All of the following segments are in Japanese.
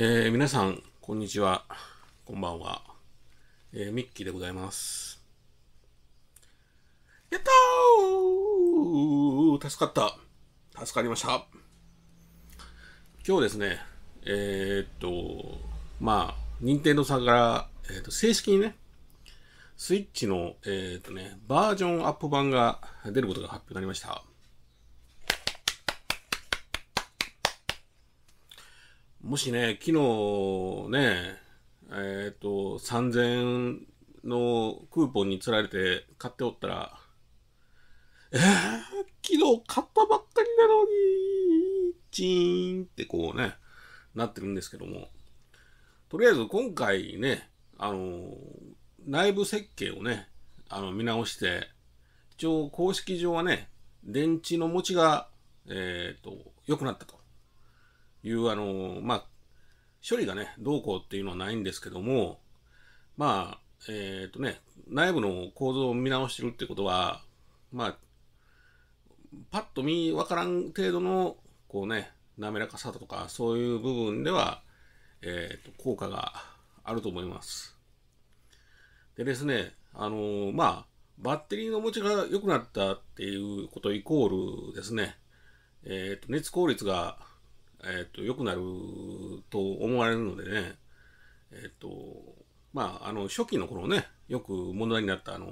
えー、皆さん、こんにちは。こんばんは。えー、ミッキーでございます。やったー助かった。助かりました。今日ですね、えー、っと、まあ、任天堂さんから、えっと、正式にね、スイッチの、えっとね、バージョンアップ版が出ることが発表になりました。もしね、昨日ね、えっ、ー、と、3000のクーポンにつられて買っておったら、えー、昨日買ったばっかりなのに、チーンってこうね、なってるんですけども、とりあえず今回ね、あの、内部設計をね、あの、見直して、一応公式上はね、電池の持ちが、えっ、ー、と、良くなったと。いう、あの、まあ、処理がね、どうこうっていうのはないんですけども、まあ、えっ、ー、とね、内部の構造を見直してるってことは、まあ、パッと見分からん程度の、こうね、滑らかさとか、そういう部分では、えっ、ー、と、効果があると思います。でですね、あのー、まあ、バッテリーの持ちが良くなったっていうことイコールですね、えっ、と、熱効率がえっ、ー、と、良くなると思われるのでね、えっ、ー、と、まあ、あの、初期の頃ね、よく問題になった、あの、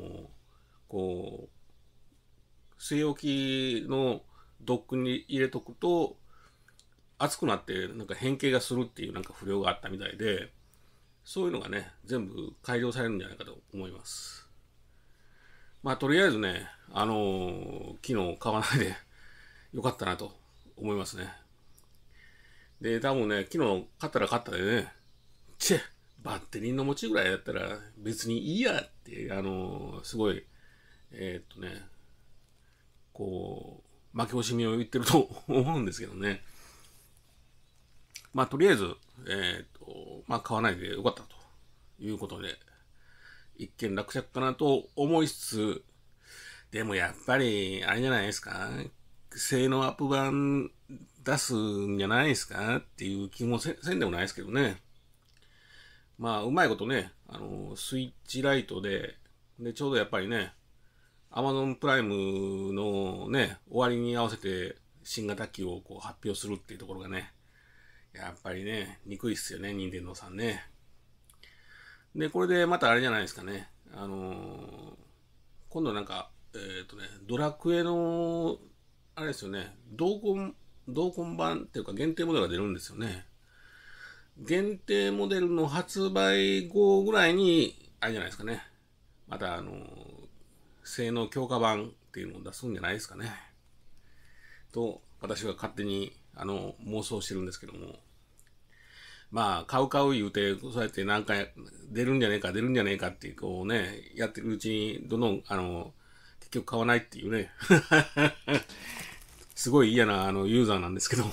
こう、据え置きのドックに入れとくと、熱くなってなんか変形がするっていうなんか不良があったみたいで、そういうのがね、全部改良されるんじゃないかと思います。まあ、とりあえずね、あのー、昨日買わないでよかったなと思いますね。で、多分ね、昨日買ったら買ったでね、チェバッテリーの持ちぐらいやったら別にいいやって、あのー、すごい、えー、っとね、こう、負け惜しみを言ってると 思うんですけどね。まあ、とりあえず、えー、っと、まあ、買わないでよかったということで、一見落着かなと思いつつ、でもやっぱり、あれじゃないですか、性能アップ版出すんじゃないですかっていう気もせんでもないですけどね。まあ、うまいことね、あの、スイッチライトで、で、ちょうどやっぱりね、アマゾンプライムのね、終わりに合わせて新型機をこう発表するっていうところがね、やっぱりね、憎いっすよね、任天堂さんね。で、これでまたあれじゃないですかね、あのー、今度なんか、えっ、ー、とね、ドラクエのあれですよね、同梱、同梱版っていうか限定モデルが出るんですよね。限定モデルの発売後ぐらいに、あれじゃないですかね。また、あの、性能強化版っていうのを出すんじゃないですかね。と、私は勝手に、あの、妄想してるんですけども。まあ、買う買う言うて、そうやって何回出るんじゃねえか、出るんじゃねえかって、こうね、やってるうちに、どんどん、あの、結局買わないっていうね。すごい嫌なあのユーザーなんですけど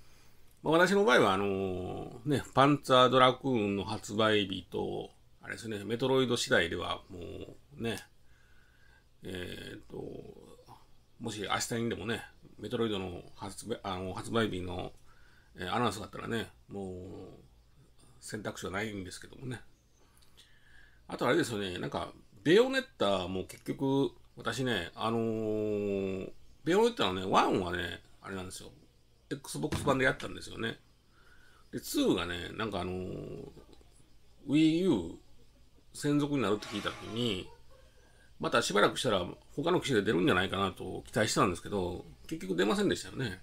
私の場合は、あのね、パンツァードラクーンの発売日と、あれですね、メトロイド次第では、もうね、えっ、ー、と、もし明日にでもね、メトロイドの発売あの発売日の、えー、アナウンスがあったらね、もう選択肢はないんですけどもね。あとあれですよね、なんか、ベヨネッタも結局、私ね、あのー、ベヨネットのね、1はね、あれなんですよ。Xbox 版でやったんですよね。で、2がね、なんかあのー、Wii U 専属になるって聞いたときに、またしばらくしたら他の機種で出るんじゃないかなと期待してたんですけど、結局出ませんでしたよね。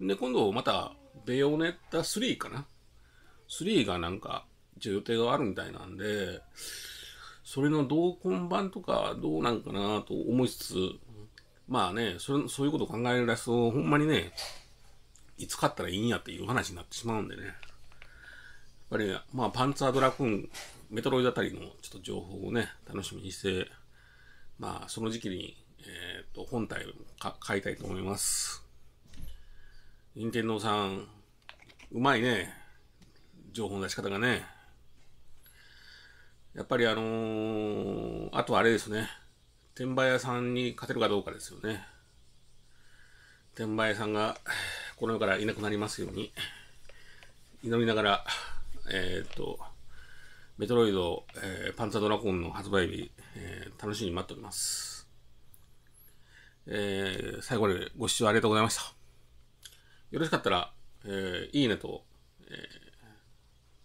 で、今度また、ベヨネッタ3かな ?3 がなんか、一応予定があるみたいなんで、それの同梱版とかどうなんかなと思いつつ、まあね、そそういうことを考え出すと、ほんまにね、いつ買ったらいいんやっていう話になってしまうんでね。やっぱり、まあ、パンツァードラクーン、メトロイドあたりのちょっと情報をね、楽しみにして、まあ、その時期に、えっ、ー、と、本体を買いたいと思います。任天堂さん、うまいね。情報の出し方がね。やっぱりあのー、あとあれですね。転売屋さんに勝てるかどうかですよね。転売屋さんがこの世からいなくなりますように、祈りながら、えっ、ー、と、メトロイド、えー、パンツァドラゴンの発売日、えー、楽しみに待っております。えー、最後までご視聴ありがとうございました。よろしかったら、えー、いいねと、えー、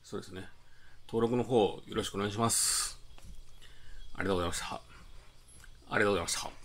そうですね、登録の方よろしくお願いします。ありがとうございました。ありがとうございました。